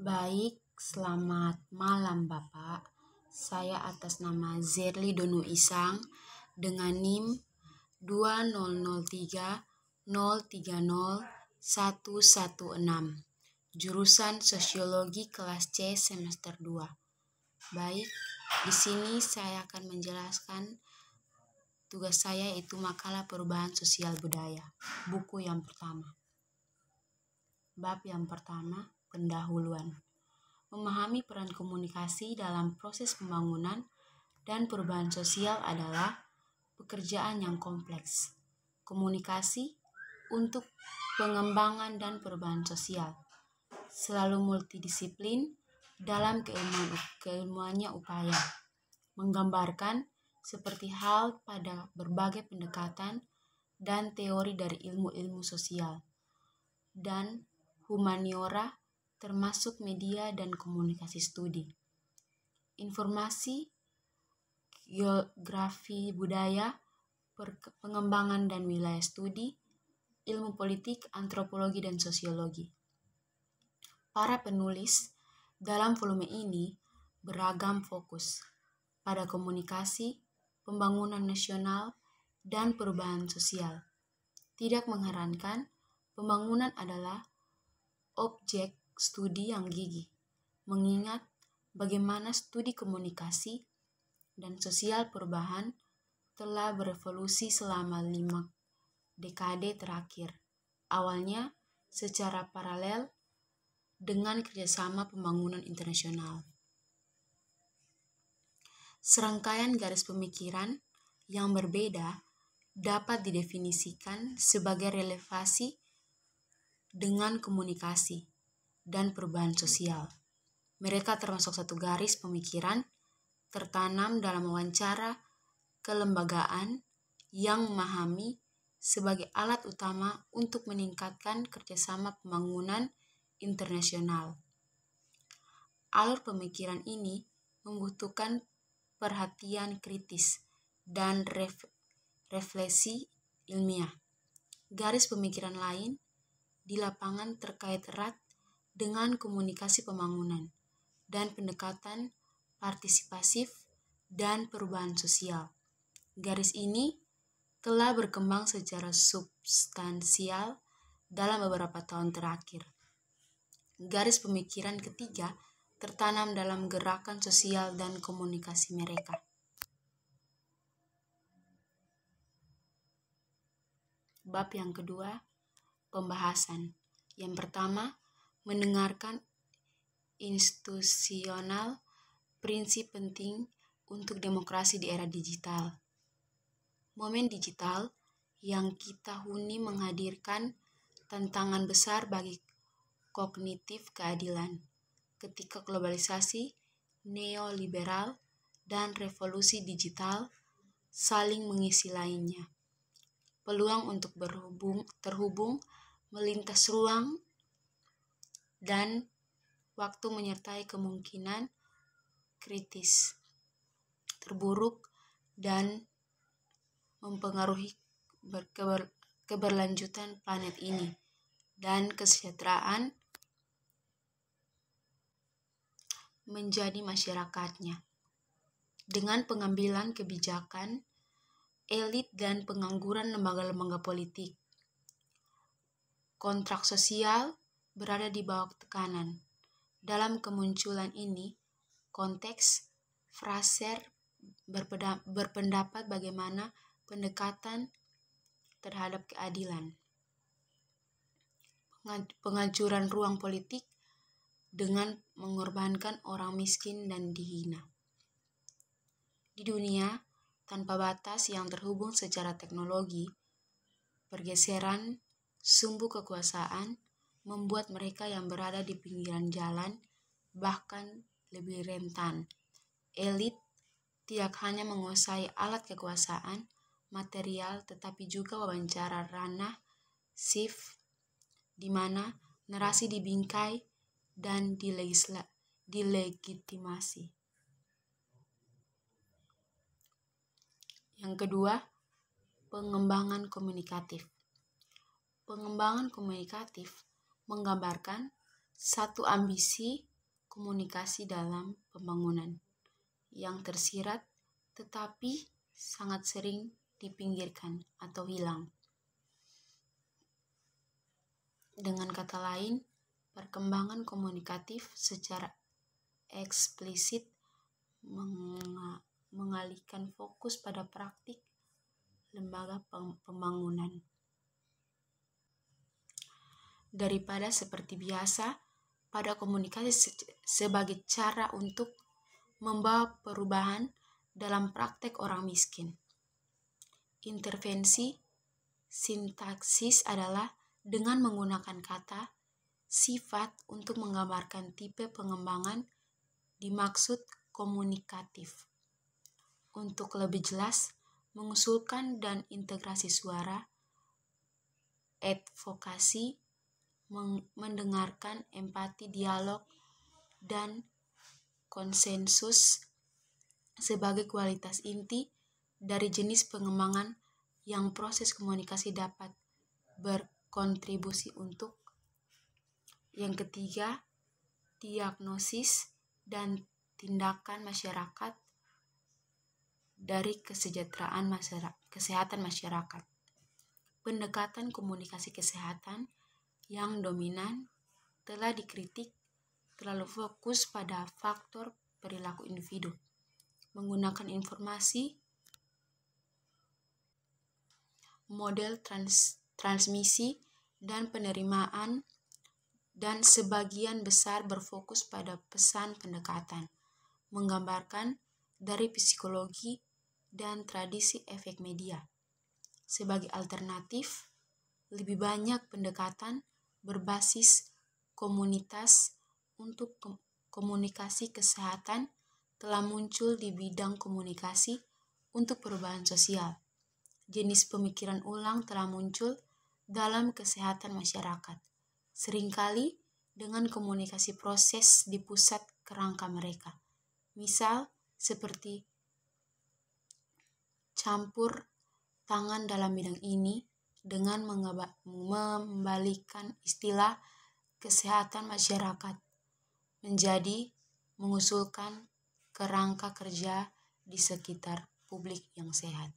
Baik, selamat malam Bapak. Saya atas nama Zerli Donu Isang dengan NIM 2003 030116 Jurusan Sosiologi kelas C semester 2. Baik, di sini saya akan menjelaskan tugas saya itu makalah perubahan sosial budaya, buku yang pertama. Bab yang pertama, pendahuluan, memahami peran komunikasi dalam proses pembangunan, dan perubahan sosial adalah pekerjaan yang kompleks. Komunikasi untuk pengembangan dan perubahan sosial selalu multidisiplin dalam keilmuan, keilmuannya upaya menggambarkan seperti hal pada berbagai pendekatan dan teori dari ilmu-ilmu sosial dan humaniora termasuk media dan komunikasi studi. Informasi, geografi budaya, pengembangan dan wilayah studi, ilmu politik, antropologi, dan sosiologi. Para penulis dalam volume ini beragam fokus pada komunikasi, pembangunan nasional, dan perubahan sosial. Tidak mengherankan, pembangunan adalah objek studi yang gigih, mengingat bagaimana studi komunikasi dan sosial perubahan telah berevolusi selama lima dekade terakhir. Awalnya secara paralel dengan kerjasama pembangunan internasional. Serangkaian garis pemikiran yang berbeda dapat didefinisikan sebagai relevasi dengan komunikasi dan perubahan sosial. Mereka termasuk satu garis pemikiran, tertanam dalam wawancara kelembagaan yang memahami sebagai alat utama untuk meningkatkan kerjasama pembangunan internasional. Alur pemikiran ini membutuhkan perhatian kritis dan ref refleksi ilmiah. Garis pemikiran lain di lapangan terkait erat dengan komunikasi pembangunan dan pendekatan partisipatif dan perubahan sosial. Garis ini telah berkembang secara substansial dalam beberapa tahun terakhir. Garis pemikiran ketiga tertanam dalam gerakan sosial dan komunikasi mereka. Bab yang kedua, pembahasan. Yang pertama, mendengarkan institusional prinsip penting untuk demokrasi di era digital. Momen digital yang kita huni menghadirkan tantangan besar bagi kognitif keadilan ketika globalisasi, neoliberal, dan revolusi digital saling mengisi lainnya. Peluang untuk berhubung terhubung melintas ruang dan waktu menyertai kemungkinan kritis, terburuk, dan mempengaruhi keber keberlanjutan planet ini dan kesejahteraan menjadi masyarakatnya. Dengan pengambilan kebijakan, elit dan pengangguran lembaga-lembaga politik, kontrak sosial, berada di bawah tekanan. Dalam kemunculan ini, konteks Fraser berpendapat bagaimana pendekatan terhadap keadilan. Pengancuran ruang politik dengan mengorbankan orang miskin dan dihina. Di dunia tanpa batas yang terhubung secara teknologi, pergeseran sumbu kekuasaan, membuat mereka yang berada di pinggiran jalan bahkan lebih rentan. Elit tidak hanya menguasai alat kekuasaan, material, tetapi juga wawancara ranah, shift, di mana narasi dibingkai dan dilegisla, dilegitimasi. Yang kedua, pengembangan komunikatif. Pengembangan komunikatif menggambarkan satu ambisi komunikasi dalam pembangunan yang tersirat tetapi sangat sering dipinggirkan atau hilang. Dengan kata lain, perkembangan komunikatif secara eksplisit meng mengalihkan fokus pada praktik lembaga pembangunan daripada seperti biasa pada komunikasi se- sebagai cara untuk membawa perubahan dalam praktek orang miskin. Intervensi sintaksis adalah dengan menggunakan kata sifat untuk menggambarkan tipe pengembangan dimaksud komunikatif. Untuk lebih jelas, mengusulkan dan integrasi suara, advokasi, mendengarkan empati dialog dan konsensus sebagai kualitas inti dari jenis pengembangan yang proses komunikasi dapat berkontribusi untuk. Yang ketiga, diagnosis dan tindakan masyarakat dari kesejahteraan masyarakat, kesehatan masyarakat. Pendekatan komunikasi kesehatan yang dominan telah dikritik terlalu fokus pada faktor perilaku individu, menggunakan informasi model trans, transmisi dan penerimaan dan sebagian besar berfokus pada pesan pendekatan, menggambarkan dari psikologi dan tradisi efek media. Sebagai alternatif, lebih banyak pendekatan berbasis komunitas untuk komunikasi kesehatan telah muncul di bidang komunikasi untuk perubahan sosial. Jenis pemikiran ulang telah muncul dalam kesehatan masyarakat, seringkali dengan komunikasi proses di pusat kerangka mereka. Misal seperti campur tangan dalam bidang ini, dengan mengembalikan istilah kesehatan masyarakat menjadi mengusulkan kerangka kerja di sekitar publik yang sehat.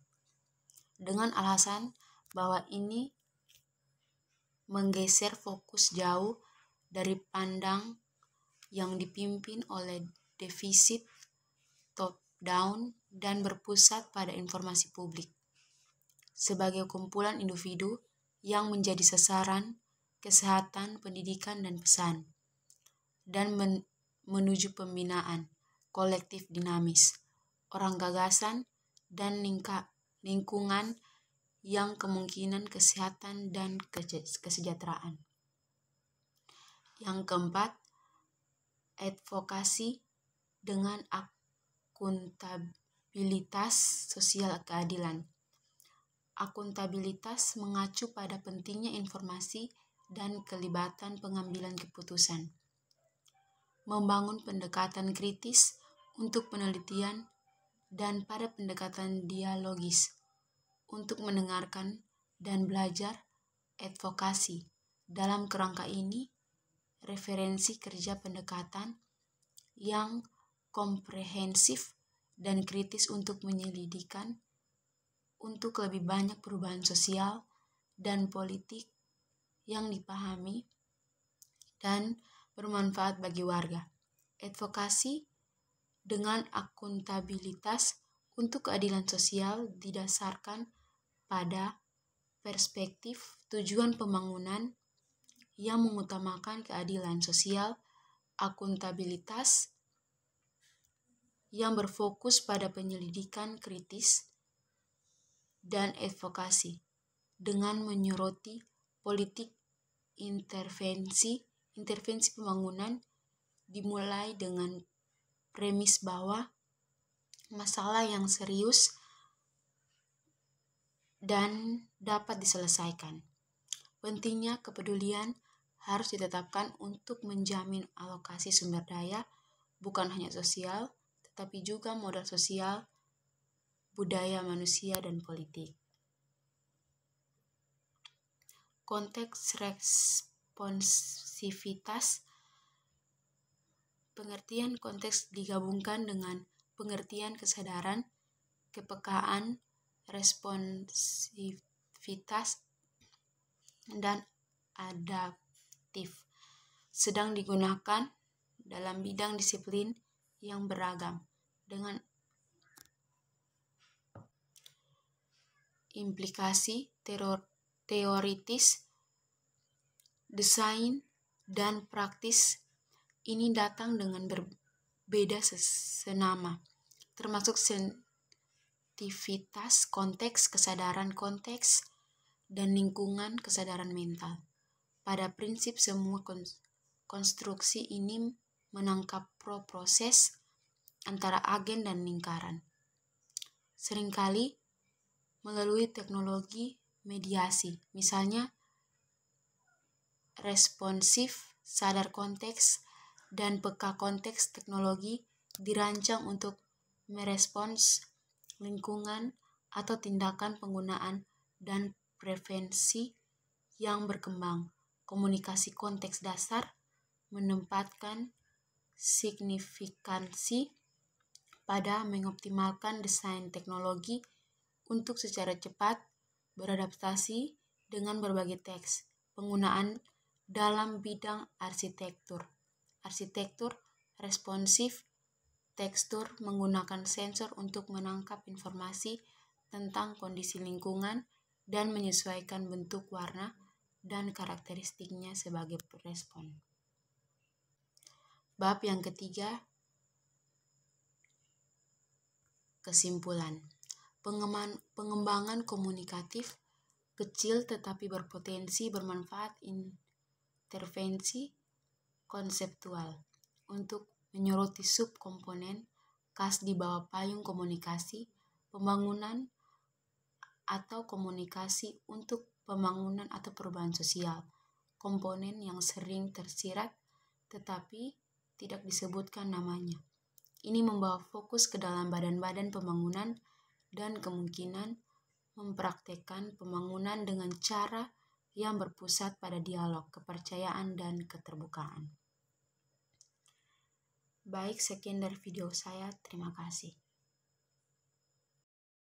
Dengan alasan bahwa ini menggeser fokus jauh dari pandang yang dipimpin oleh defisit top down dan berpusat pada informasi publik sebagai kumpulan individu yang menjadi sasaran kesehatan, pendidikan, dan pesan, dan men menuju pembinaan kolektif dinamis, orang gagasan, dan lingkungan yang kemungkinan kesehatan dan kesejahteraan. Yang keempat, advokasi dengan akuntabilitas sosial keadilan akuntabilitas mengacu pada pentingnya informasi dan kelibatan pengambilan keputusan. Membangun pendekatan kritis untuk penelitian dan pada pendekatan dialogis untuk mendengarkan dan belajar advokasi. Dalam kerangka ini, referensi kerja pendekatan yang komprehensif dan kritis untuk menyelidikan untuk lebih banyak perubahan sosial dan politik yang dipahami dan bermanfaat bagi warga. Advokasi dengan akuntabilitas untuk keadilan sosial didasarkan pada perspektif tujuan pembangunan yang mengutamakan keadilan sosial, akuntabilitas yang berfokus pada penyelidikan kritis dan advokasi dengan menyoroti politik intervensi intervensi pembangunan dimulai dengan premis bahwa masalah yang serius dan dapat diselesaikan. Pentingnya kepedulian harus ditetapkan untuk menjamin alokasi sumber daya bukan hanya sosial, tetapi juga modal sosial budaya manusia, dan politik. Konteks responsivitas Pengertian konteks digabungkan dengan pengertian kesadaran, kepekaan, responsivitas, dan adaptif. Sedang digunakan dalam bidang disiplin yang beragam dengan implikasi teror, teoritis, desain, dan praktis ini datang dengan berbeda senama, termasuk sensitivitas konteks, kesadaran konteks, dan lingkungan kesadaran mental. Pada prinsip semua konstruksi ini menangkap pro proses antara agen dan lingkaran. Seringkali melalui teknologi mediasi, misalnya responsif, sadar konteks, dan peka konteks teknologi dirancang untuk merespons lingkungan atau tindakan penggunaan dan prevensi yang berkembang. Komunikasi konteks dasar menempatkan signifikansi pada mengoptimalkan desain teknologi untuk secara cepat beradaptasi dengan berbagai teks penggunaan dalam bidang arsitektur. Arsitektur responsif tekstur menggunakan sensor untuk menangkap informasi tentang kondisi lingkungan dan menyesuaikan bentuk warna dan karakteristiknya sebagai respon. Bab yang ketiga, kesimpulan pengembangan komunikatif kecil tetapi berpotensi bermanfaat intervensi konseptual untuk menyoroti subkomponen khas di bawah payung komunikasi pembangunan atau komunikasi untuk pembangunan atau perubahan sosial, komponen yang sering tersirat tetapi tidak disebutkan namanya. Ini membawa fokus ke dalam badan-badan pembangunan dan kemungkinan mempraktekkan pembangunan dengan cara yang berpusat pada dialog, kepercayaan, dan keterbukaan. Baik, sekian dari video saya. Terima kasih.